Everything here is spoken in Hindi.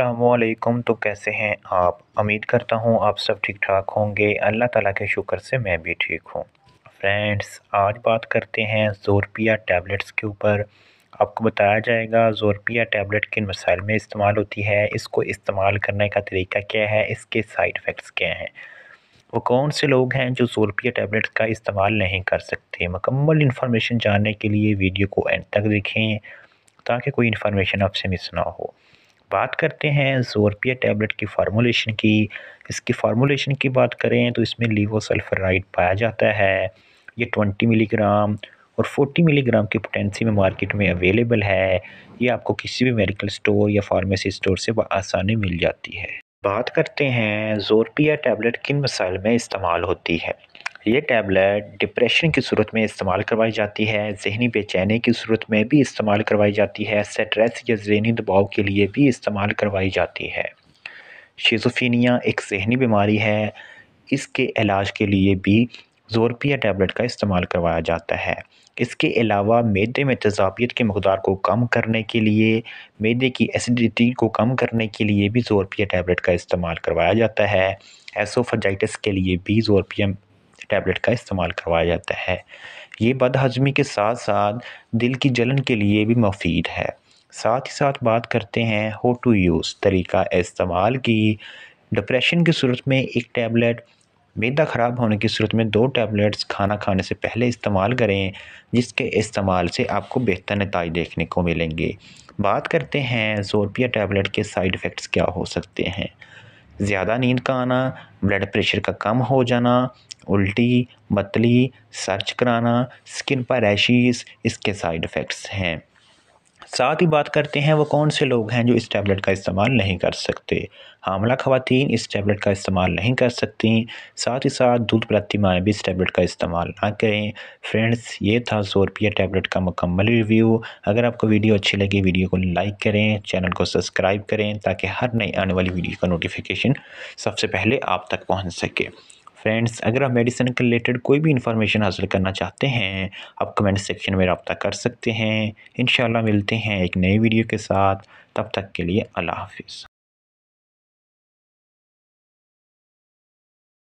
अल्लाम तो कैसे हैं आप उम्मीद करता हूँ आप सब ठीक ठाक होंगे अल्लाह ताला के शुक्र से मैं भी ठीक हूँ फ्रेंड्स आज बात करते हैं जोरपिया टैबलेट्स के ऊपर आपको बताया जाएगा जोरपिया टैबलेट किन मसाइल में इस्तेमाल होती है इसको इस्तेमाल करने का तरीका क्या है इसके साइड इफ़ेक्ट्स क्या हैं वो कौन से लोग हैं जो जोरपिया टैबलेट्स का इस्तेमाल नहीं कर सकते मकम्मल इन्फॉर्मेशन जानने के लिए वीडियो को एंड तक देखें ताकि कोई इन्फॉर्मेशन आपसे मिस ना हो बात करते हैं जोरपिया टैबलेट की फार्मोलेशन की इसकी फार्मोलेशन की बात करें तो इसमें लीवोसल्फराइड पाया जाता है ये ट्वेंटी मिलीग्राम और 40 मिलीग्राम की पोटेंसी में मार्केट में अवेलेबल है ये आपको किसी भी मेडिकल स्टोर या फार्मेसी स्टोर से आसानी मिल जाती है बात करते हैं जोरपिया टैबलेट किन मसाइल में इस्तेमाल होती है ये टैबलेट डिप्रेशन की सूरत में इस्तेमाल करवाई जाती है जहनी बेचैनी की सूरत में भी इस्तेमाल करवाई जाती है स्ट्रेस या जहनी दबाव के लिए भी इस्तेमाल करवाई जाती है शेजोफीनिया एक जहनी बीमारी है इसके इलाज के लिए भी जोरपिया टैबलेट का इस्तेमाल करवाया जाता है इसके अलावा मैदे में तजाबियत के मकदार को कम करने के लिए मैदे की एसिडिटी को कम करने के लिए भी जोरपिया टैबलेट का इस्तेमाल करवाया जाता है एसोफाजाइटिस के लिए भी जोरपिया टैबलेट का इस्तेमाल करवाया जाता है ये बदहजमी के साथ साथ दिल की जलन के लिए भी मुफीद है साथ ही साथ बात करते हैं हो टू यूज़ तरीका इस्तेमाल की डिप्रेशन की सूरत में एक टैबलेट मैदा ख़राब होने की सूरत में दो टैबलेट्स खाना खाने से पहले इस्तेमाल करें जिसके इस्तेमाल से आपको बेहतर नतज देखने को मिलेंगे बात करते हैं जोरपिया टैबलेट के साइड इफ़ेक्ट्स क्या हो सकते हैं ज़्यादा नींद का आना ब्लड प्रेशर का कम हो जाना उल्टी बतली सर्च कराना स्किन पर रैशेज़ इसके साइड इफ़ेक्ट्स हैं साथ ही बात करते हैं वो कौन से लोग हैं जो इस टैबलेट का इस्तेमाल नहीं कर सकते हामला खातन इस टैबलेट का इस्तेमाल नहीं कर सकती साथ ही साथ दूध प्रति माएँ भी इस टैबलेट का इस्तेमाल ना करें फ्रेंड्स ये था रुपये टैबलेट का मुकम्मल रिव्यू अगर आपको वीडियो अच्छी लगी वीडियो को लाइक करें चैनल को सब्सक्राइब करें ताकि हर नई आने वाली वीडियो का नोटिफिकेशन सबसे पहले आप तक पहुँच सके फ्रेंड्स अगर आप मेडिसिन के रिलेटेड कोई भी इन्फॉर्मेशन हासिल करना चाहते हैं आप कमेंट सेक्शन में रबता कर सकते हैं इन मिलते हैं एक नई वीडियो के साथ तब तक के लिए अल्लाह हाफिज़